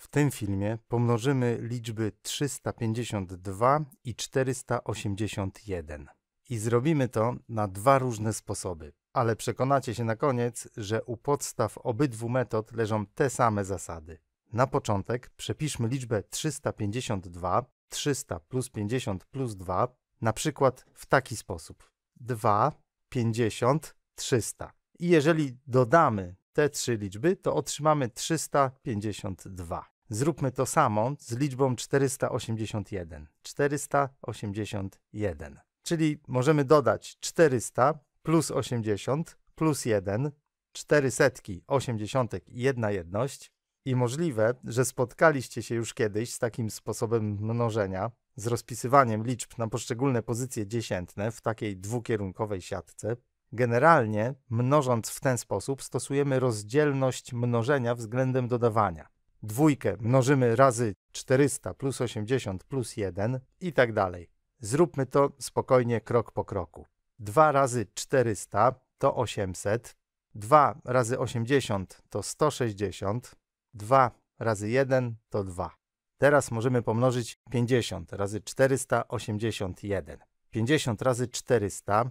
W tym filmie pomnożymy liczby 352 i 481. I zrobimy to na dwa różne sposoby, ale przekonacie się na koniec, że u podstaw obydwu metod leżą te same zasady. Na początek przepiszmy liczbę 352, 300 plus 50 plus 2, na przykład w taki sposób. 2, 50, 300. I jeżeli dodamy te trzy liczby, to otrzymamy 352. Zróbmy to samo z liczbą 481. 481. Czyli możemy dodać 400 plus 80 plus 1, 4 setki, 80 i jedna jedność. I możliwe, że spotkaliście się już kiedyś z takim sposobem mnożenia, z rozpisywaniem liczb na poszczególne pozycje dziesiętne w takiej dwukierunkowej siatce. Generalnie, mnożąc w ten sposób, stosujemy rozdzielność mnożenia względem dodawania. Dwójkę mnożymy razy 400 plus 80 plus 1 i tak dalej. Zróbmy to spokojnie krok po kroku. 2 razy 400 to 800, 2 razy 80 to 160, 2 razy 1 to 2. Teraz możemy pomnożyć 50 razy 481. 50 razy 400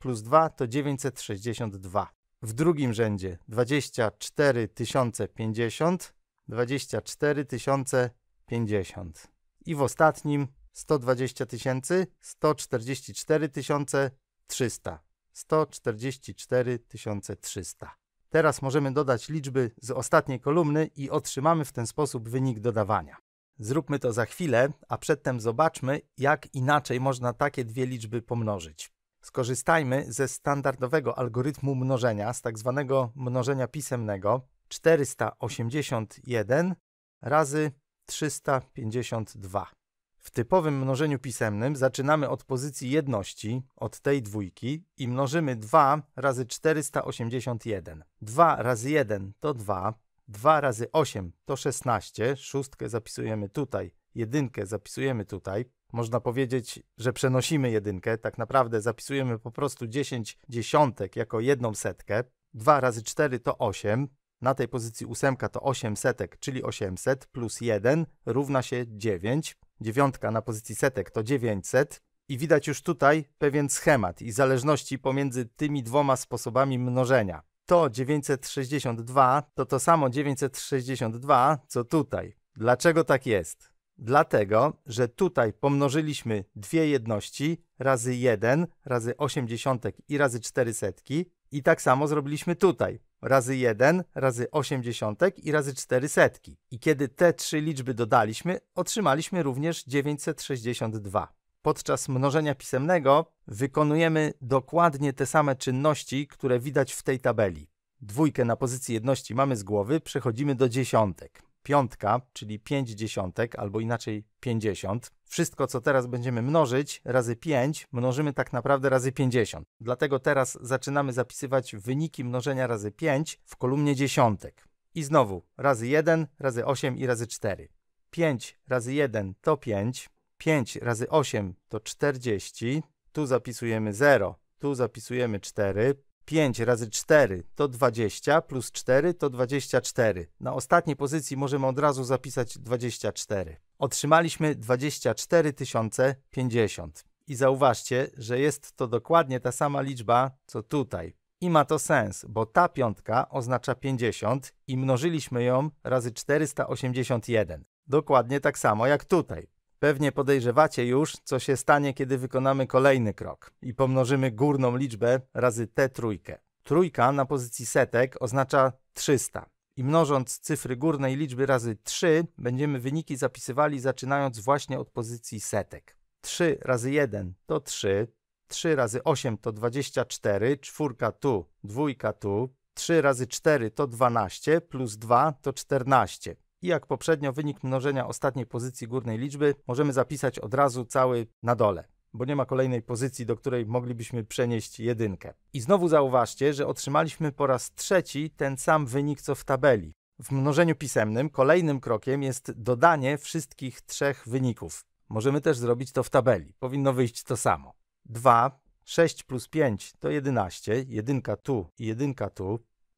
plus 2 to 962. W drugim rzędzie 24 050, 24 050. I w ostatnim 120 tysięcy, 144 300. 144 300. Teraz możemy dodać liczby z ostatniej kolumny i otrzymamy w ten sposób wynik dodawania. Zróbmy to za chwilę, a przedtem zobaczmy, jak inaczej można takie dwie liczby pomnożyć. Skorzystajmy ze standardowego algorytmu mnożenia, z tak zwanego mnożenia pisemnego 481 razy 352. W typowym mnożeniu pisemnym zaczynamy od pozycji jedności, od tej dwójki i mnożymy 2 razy 481. 2 razy 1 to 2, 2 razy 8 to 16, szóstkę zapisujemy tutaj jedynkę zapisujemy tutaj, można powiedzieć, że przenosimy jedynkę, tak naprawdę zapisujemy po prostu 10 dziesiątek jako jedną setkę. 2 razy 4 to 8, na tej pozycji ósemka to 8 setek, czyli 800 plus 1 równa się 9. Dziewiątka na pozycji setek to 900. I widać już tutaj pewien schemat i zależności pomiędzy tymi dwoma sposobami mnożenia. To 962 to to samo 962 co tutaj. Dlaczego tak jest? Dlatego, że tutaj pomnożyliśmy dwie jedności razy 1, razy dziesiątek i razy setki, i tak samo zrobiliśmy tutaj razy 1, razy dziesiątek i razy setki. I kiedy te trzy liczby dodaliśmy, otrzymaliśmy również 962. Podczas mnożenia pisemnego wykonujemy dokładnie te same czynności, które widać w tej tabeli. Dwójkę na pozycji jedności mamy z głowy, przechodzimy do dziesiątek piątka, czyli 5 dziesiątek, albo inaczej 50. Wszystko, co teraz będziemy mnożyć razy 5, mnożymy tak naprawdę razy 50. Dlatego teraz zaczynamy zapisywać wyniki mnożenia razy 5 w kolumnie dziesiątek. I znowu razy 1, razy 8 i razy 4. 5 razy 1 to 5, 5 razy 8 to 40, tu zapisujemy 0, tu zapisujemy 4, 5 razy 4 to 20, plus 4 to 24. Na ostatniej pozycji możemy od razu zapisać 24. Otrzymaliśmy 24 050. I zauważcie, że jest to dokładnie ta sama liczba, co tutaj. I ma to sens, bo ta piątka oznacza 50 i mnożyliśmy ją razy 481. Dokładnie tak samo jak tutaj. Pewnie podejrzewacie już, co się stanie, kiedy wykonamy kolejny krok i pomnożymy górną liczbę razy tę trójkę. Trójka na pozycji setek oznacza 300 i mnożąc cyfry górnej liczby razy 3 będziemy wyniki zapisywali zaczynając właśnie od pozycji setek. 3 razy 1 to 3, 3 razy 8 to 24, czwórka tu, dwójka tu, 3 razy 4 to 12, plus 2 to 14 i jak poprzednio wynik mnożenia ostatniej pozycji górnej liczby możemy zapisać od razu cały na dole bo nie ma kolejnej pozycji, do której moglibyśmy przenieść jedynkę. I znowu zauważcie, że otrzymaliśmy po raz trzeci ten sam wynik co w tabeli. W mnożeniu pisemnym kolejnym krokiem jest dodanie wszystkich trzech wyników. Możemy też zrobić to w tabeli. Powinno wyjść to samo. 2, 6 plus 5 to 11, jedynka tu i jedynka tu.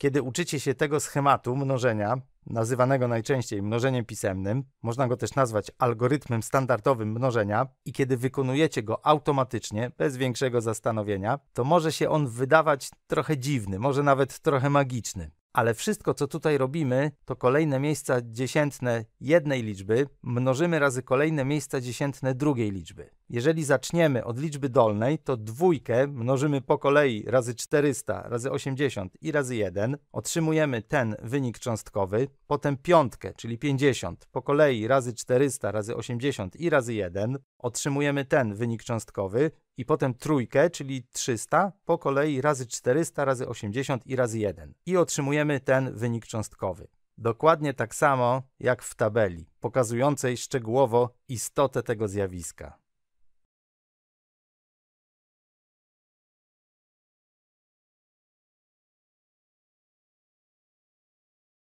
Kiedy uczycie się tego schematu mnożenia, nazywanego najczęściej mnożeniem pisemnym, można go też nazwać algorytmem standardowym mnożenia, i kiedy wykonujecie go automatycznie, bez większego zastanowienia, to może się on wydawać trochę dziwny, może nawet trochę magiczny ale wszystko, co tutaj robimy, to kolejne miejsca dziesiętne jednej liczby mnożymy razy kolejne miejsca dziesiętne drugiej liczby. Jeżeli zaczniemy od liczby dolnej, to dwójkę mnożymy po kolei razy 400, razy 80 i razy 1. Otrzymujemy ten wynik cząstkowy. Potem piątkę, czyli 50, po kolei razy 400, razy 80 i razy 1. Otrzymujemy ten wynik cząstkowy i potem trójkę, czyli 300, po kolei razy 400, razy 80 i razy 1. I otrzymujemy ten wynik cząstkowy. Dokładnie tak samo jak w tabeli, pokazującej szczegółowo istotę tego zjawiska.